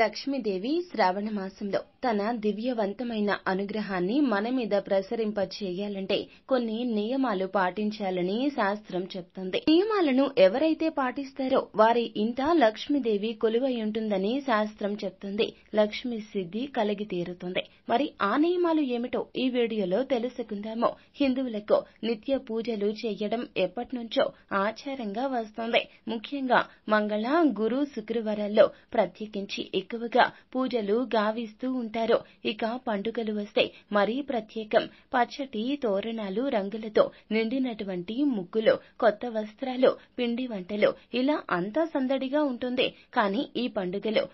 లక్ష్మీదేవి శ్రావణ మాసంలో తన దివ్యవంతమైన అనుగ్రహాన్ని మన మీద ప్రసరింపచేయాలంటే కొన్ని నియమాలు పాటించాలని శాస్త్రం చెప్తుంది నియమాలను ఎవరైతే పాటిస్తారో వారి ఇంట లక్ష్మీదేవి కొలువై ఉంటుందని శాస్త్రం చెప్తుంది లక్ష్మీ సిద్ధి కలిగి తీరుతుంది మరి ఆ నియమాలు ఏమిటో ఈ వీడియోలో తెలుసుకుందాము హిందువులకు నిత్య పూజలు చేయడం ఎప్పటి నుంచో ఆచారంగా వస్తుంది ముఖ్యంగా మంగళ గురు శుక్రవారాల్లో ప్రత్యేకించి ఎక్కువగా పూజలు గావిస్తూ ఉంటారు ఇక పండుగలు వస్తే మరీ ప్రత్యేకం పచ్చటి తోరణాలు రంగులతో నిండినటువంటి ముగ్గులు కొత్త వస్త్రాలు పిండి వంటలు ఇలా అంతా సందడిగా ఉంటుంది కానీ ఈ పండుగలు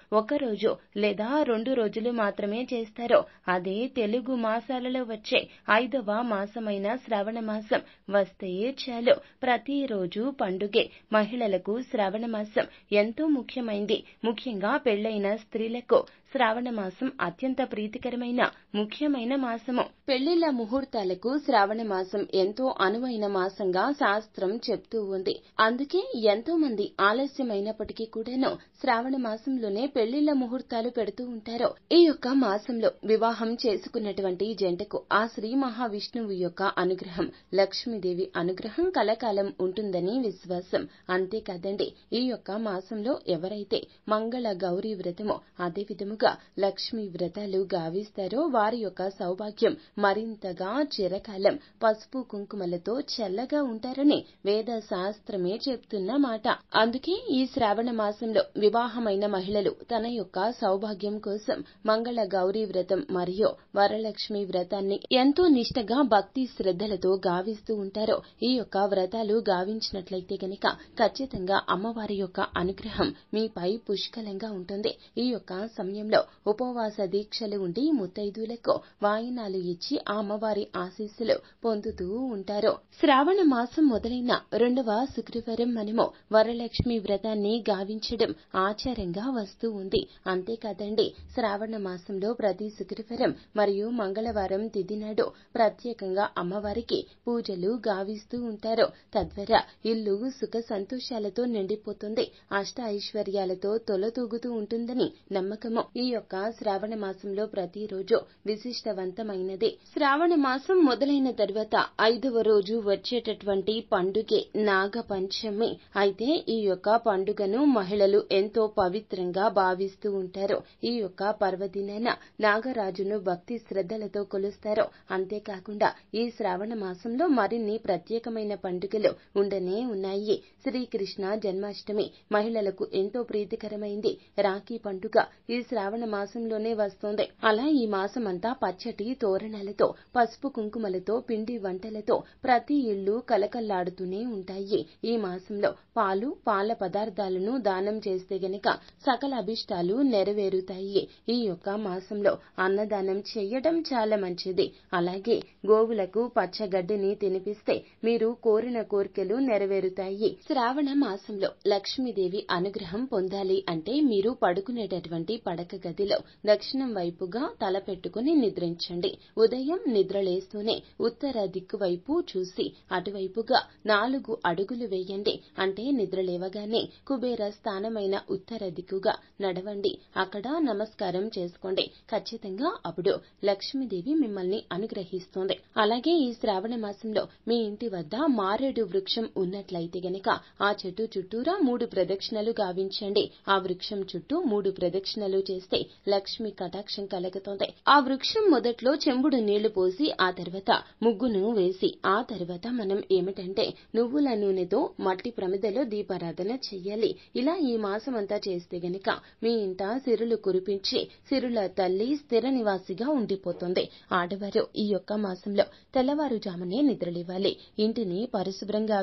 రోజు లేదా రెండు రోజులు మాత్రమే చేస్తారు అదే తెలుగు మాసాలలో వచ్చే ఐదవ మాసమైన శ్రావణ మాసం వస్తే చాలు ప్రతిరోజు పండుగే మహిళలకు శ్రావణ మాసం ఎంతో ముఖ్యమైంది ముఖ్యంగా పెళ్లైన స్త్రీలకు శ్రావణ మాసం అత్యంత ప్రీతికరమైన ముఖ్యమైన మాసము పెళ్లిళ్ల ముహూర్తాలకు శ్రావణ మాసం ఎంతో అనువైన మాసంగా శాస్త్రం చెప్తూ ఉంది అందుకే ఎంతో మంది ఆలస్యమైనప్పటికీ కూడాను శ్రావణ మాసంలోనే పెళ్లిళ్ల ముహూర్తాలు పెడుతూ ఉంటారు ఈ యొక్క మాసంలో వివాహం చేసుకున్నటువంటి జంటకు ఆ శ్రీ మహావిష్ణువు యొక్క అనుగ్రహం లక్ష్మీదేవి అనుగ్రహం కలకాలం ఉంటుందని విశ్వాసం అంతేకాదండి ఈ యొక్క మాసంలో ఎవరైతే మంగళ గౌరీ వ్రతం ఫలితము అదే విధముగా లక్ష్మీ వ్రతాలు గావిస్తారో వారి యొక్క సౌభాగ్యం మరింతగా చిరకాలం పసుపు కుంకుమలతో చల్లగా ఉంటారని వేద శాస్త్రమే చెప్తున్న మాట అందుకే ఈ శ్రావణ మాసంలో వివాహమైన మహిళలు తన యొక్క సౌభాగ్యం కోసం మంగళ గౌరీ వ్రతం మరియు వరలక్ష్మి వ్రతాన్ని ఎంతో నిష్టగా భక్తి శ్రద్ధలతో గావిస్తూ ఉంటారో ఈ యొక్క వ్రతాలు గావించినట్లయితే గనక ఖచ్చితంగా అమ్మవారి యొక్క అనుగ్రహం మీపై పుష్కలంగా ఉంటుంది ఈ యొక్క సమయంలో ఉపవాస దీక్షలు ఉండి ముత్తైదులకు వాయినాలు ఇచ్చి అమ్మవారి ఆశీస్సులు పొందుతూ ఉంటారు శ్రావణ మాసం మొదలైన రెండవ శుక్రవారం మనము వరలక్ష్మి వ్రతాన్ని గావించడం ఆచారంగా వస్తూ ఉంది అంతేకాదండి శ్రావణ మాసంలో ప్రతి శుక్రవారం మరియు మంగళవారం తిదినాడు ప్రత్యేకంగా అమ్మవారికి పూజలు గావిస్తూ ఉంటారు తద్వారా ఇల్లు సుఖ సంతోషాలతో నిండిపోతుంది అష్ట ఐశ్వర్యాలతో తొలతూగుతూ ఉంటుందని ఉంటుందని నమ్మకము ఈ యొక్క శ్రావణ మాసంలో ప్రతిరోజు విశిష్టవంతమైనది శ్రావణ మాసం మొదలైన తర్వాత ఐదవ రోజు వచ్చేటటువంటి పండుగే నాగ పంచమి అయితే ఈ యొక్క పండుగను మహిళలు ఎంతో పవిత్రంగా భావిస్తూ ఉంటారు ఈ యొక్క పర్వదినాన నాగరాజును భక్తి శ్రద్ధలతో కొలుస్తారు అంతేకాకుండా ఈ శ్రావణ మాసంలో మరిన్ని ప్రత్యేకమైన పండుగలు ఉండనే ఉన్నాయి శ్రీకృష్ణ జన్మాష్టమి మహిళలకు ఎంతో ప్రీతికరమైంది రాఖీ పండుగ ఈ శ్రావణ మాసంలోనే వస్తోంది అలా ఈ మాసమంతా పచ్చటి తోరణాలతో పసుపు కుంకుమలతో పిండి వంటలతో ప్రతి ఇళ్ళు కలకల్లాడుతూనే ఉంటాయి ఈ మాసంలో పాలు పాల పదార్థాలను దానం చేస్తే గనక సకల అభిష్టాలు నెరవేరుతాయి ఈ యొక్క మాసంలో అన్నదానం చేయడం చాలా మంచిది అలాగే గోవులకు పచ్చగడ్డిని తినిపిస్తే మీరు కోరిన కోరికలు నెరవేరుతాయి శ్రావణ మాసంలో లక్ష్మీదేవి అనుగ్రహం పొందాలి అంటే మీరు పడుకునే ఉండేటటువంటి పడక గదిలో దక్షిణం వైపుగా తల పెట్టుకుని నిద్రించండి ఉదయం నిద్రలేస్తూనే ఉత్తర దిక్కు వైపు చూసి అటువైపుగా నాలుగు అడుగులు వేయండి అంటే నిద్రలేవగానే కుబేర స్థానమైన ఉత్తర దిక్కుగా నడవండి అక్కడ నమస్కారం చేసుకోండి ఖచ్చితంగా అప్పుడు లక్ష్మీదేవి మిమ్మల్ని అనుగ్రహిస్తుంది అలాగే ఈ శ్రావణ మాసంలో మీ ఇంటి వద్ద మారేడు వృక్షం ఉన్నట్లయితే గనక ఆ చెట్టు చుట్టూరా మూడు ప్రదక్షిణలు గావించండి ఆ వృక్షం చుట్టూ మూడు మూడు ప్రదక్షిణలు చేస్తే లక్ష్మి కటాక్షం కలగతోంది ఆ వృక్షం మొదట్లో చెంబుడు నీళ్లు పోసి ఆ తర్వాత ముగ్గును వేసి ఆ తర్వాత మనం ఏమిటంటే నువ్వుల నూనెతో మట్టి ప్రమిదలో దీపారాధన చెయ్యాలి ఇలా ఈ మాసం అంతా చేస్తే గనుక మీ ఇంట సిరులు కురిపించి సిరుల తల్లి స్థిర నివాసిగా ఉండిపోతుంది ఆడవారు ఈ యొక్క మాసంలో తెల్లవారుజామునే నిద్రలివ్వాలి ఇంటిని పరిశుభ్రంగా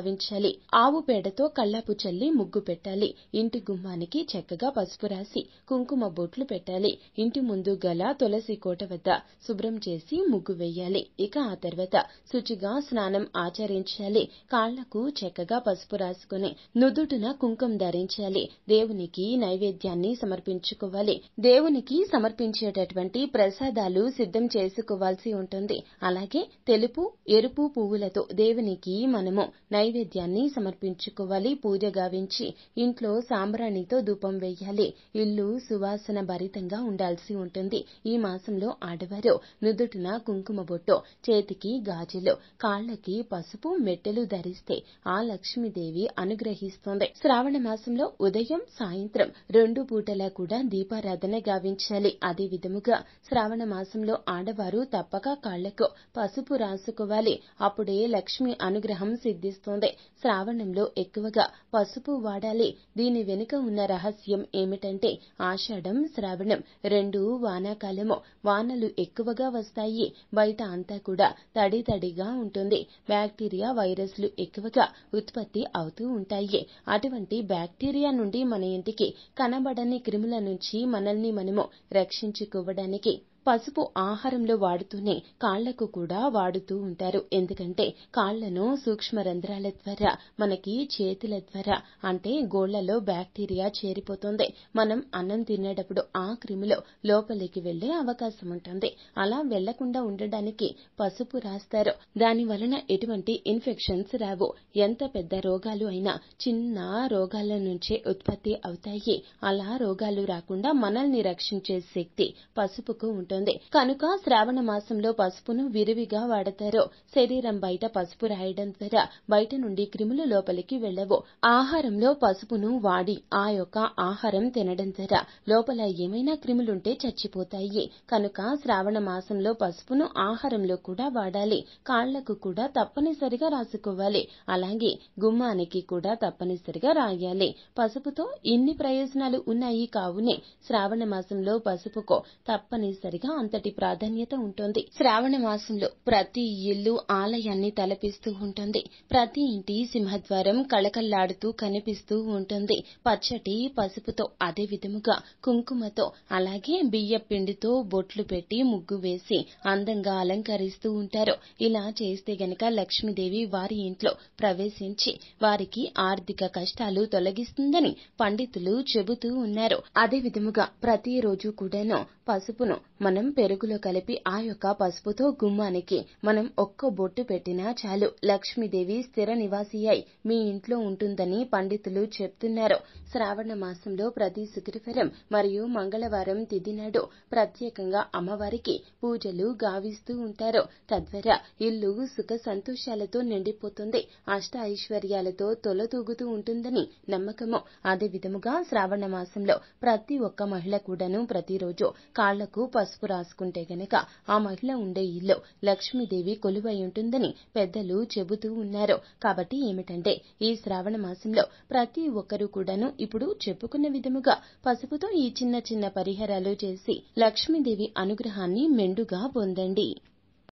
ఆవు పేడతో కళ్లాపు చల్లి ముగ్గు పెట్టాలి ఇంటి గుమ్మానికి చక్కగా పసుపు రాసి కుంకుమ బొట్లు పెట్టాలి ఇంటి ముందు గల తులసి కోట వద్ద శుభ్రం చేసి ముగ్గు వేయాలి ఇక ఆ తర్వాత శుచిగా స్నానం ఆచరించాలి కాళ్లకు చక్కగా పసుపు రాసుకుని నుదుటున కుంకుమ ధరించాలి దేవునికి నైవేద్యాన్ని సమర్పించుకోవాలి దేవునికి సమర్పించేటటువంటి ప్రసాదాలు సిద్ధం చేసుకోవాల్సి ఉంటుంది అలాగే తెలుపు ఎరుపు పువ్వులతో దేవునికి మనము నైవేద్యాన్ని సమర్పించుకోవాలి పూజ గావించి ఇంట్లో సాంబ్రాణితో ధూపం వేయాలి ఇల్లు సువాసన భరితంగా ఉండాల్సి ఉంటుంది ఈ మాసంలో ఆడవారు నుదుటిన కుంకుమ బొట్టు చేతికి గాజులు కాళ్లకి పసుపు మెట్టెలు ధరిస్తే ఆ లక్ష్మీదేవి అనుగ్రహిస్తుంది శ్రావణ మాసంలో ఉదయం సాయంత్రం రెండు పూటలా కూడా దీపారాధన గావించాలి అదే విధముగా శ్రావణ మాసంలో ఆడవారు తప్పక కాళ్లకు పసుపు రాసుకోవాలి అప్పుడే లక్ష్మి అనుగ్రహం సిద్ధిస్తుంది శ్రావణంలో ఎక్కువగా పసుపు వాడాలి దీని వెనుక ఉన్న రహస్యం ఏమిటంటే ఆషాఢం శ్రావణం రెండు వానాకాలము వానలు ఎక్కువగా వస్తాయి బయట అంతా కూడా తడి తడిగా ఉంటుంది బ్యాక్టీరియా వైరస్లు ఎక్కువగా ఉత్పత్తి అవుతూ ఉంటాయి అటువంటి బ్యాక్టీరియా నుండి మన ఇంటికి కనబడని క్రిముల నుంచి మనల్ని మనము రక్షించుకోవడానికి పసుపు ఆహారంలో వాడుతూనే కాళ్లకు కూడా వాడుతూ ఉంటారు ఎందుకంటే కాళ్లను సూక్ష్మ రంధ్రాల ద్వారా మనకి చేతుల ద్వారా అంటే గోళ్లలో బ్యాక్టీరియా చేరిపోతుంది మనం అన్నం తినేటప్పుడు ఆ క్రిములు లోపలికి వెళ్లే అవకాశం ఉంటుంది అలా వెళ్లకుండా ఉండడానికి పసుపు రాస్తారు దాని వలన ఎటువంటి ఇన్ఫెక్షన్స్ రావు ఎంత పెద్ద రోగాలు అయినా చిన్న రోగాల నుంచే ఉత్పత్తి అవుతాయి అలా రోగాలు రాకుండా మనల్ని రక్షించే శక్తి పసుపుకు ఉంటుంది చేస్తోంది కనుక శ్రావణ మాసంలో పసుపును విరివిగా వాడతారు శరీరం బయట పసుపు రాయడం ద్వారా బయట నుండి క్రిములు లోపలికి వెళ్లవు ఆహారంలో పసుపును వాడి ఆ యొక్క ఆహారం తినడం ద్వారా లోపల ఏమైనా క్రిములుంటే చచ్చిపోతాయి కనుక శ్రావణ మాసంలో పసుపును ఆహారంలో కూడా వాడాలి కాళ్లకు కూడా తప్పనిసరిగా రాసుకోవాలి అలాగే గుమ్మానికి కూడా తప్పనిసరిగా రాయాలి పసుపుతో ఇన్ని ప్రయోజనాలు ఉన్నాయి కావునే శ్రావణ మాసంలో పసుపుకో తప్పనిసరిగా గా అంతటి ప్రాధాన్యత ఉంటుంది శ్రావణ మాసంలో ప్రతి ఇల్లు ఆలయాన్ని తలపిస్తూ ఉంటుంది ప్రతి ఇంటి సింహద్వారం కళకల్లాడుతూ కనిపిస్తూ ఉంటుంది పచ్చటి పసుపుతో అదే విధముగా కుంకుమతో అలాగే బియ్య పిండితో బొట్లు పెట్టి ముగ్గు వేసి అందంగా అలంకరిస్తూ ఉంటారు ఇలా చేస్తే గనక లక్ష్మీదేవి వారి ఇంట్లో ప్రవేశించి వారికి ఆర్థిక కష్టాలు తొలగిస్తుందని పండితులు చెబుతూ ఉన్నారు అదే విధముగా ప్రతిరోజు కూడాను పసుపును మనం మనం పెరుగులో కలిపి ఆ యొక్క పసుపుతో గుమ్మానికి మనం ఒక్క బొట్టు పెట్టినా చాలు లక్ష్మీదేవి స్థిర నివాసి అయి మీ ఇంట్లో ఉంటుందని పండితులు చెప్తున్నారు శ్రావణ మాసంలో ప్రతి శుక్రవారం మరియు మంగళవారం తిథి నాడు ప్రత్యేకంగా అమ్మవారికి పూజలు గావిస్తూ ఉంటారు తద్వారా ఇల్లు సుఖ సంతోషాలతో నిండిపోతుంది అష్ట ఐశ్వర్యాలతో తొలతూగుతూ ఉంటుందని నమ్మకము అదే విధముగా శ్రావణ మాసంలో ప్రతి ఒక్క మహిళ కూడాను ప్రతిరోజు కాళ్లకు పసుపు పసుపు రాసుకుంటే గనక ఆ మహిళ ఉండే ఇల్లు లక్ష్మీదేవి కొలువై ఉంటుందని పెద్దలు చెబుతూ ఉన్నారు కాబట్టి ఏమిటంటే ఈ శ్రావణ మాసంలో ప్రతి ఒక్కరూ కూడాను ఇప్పుడు చెప్పుకున్న విధముగా పసుపుతో ఈ చిన్న చిన్న పరిహారాలు చేసి లక్ష్మీదేవి అనుగ్రహాన్ని మెండుగా పొందండి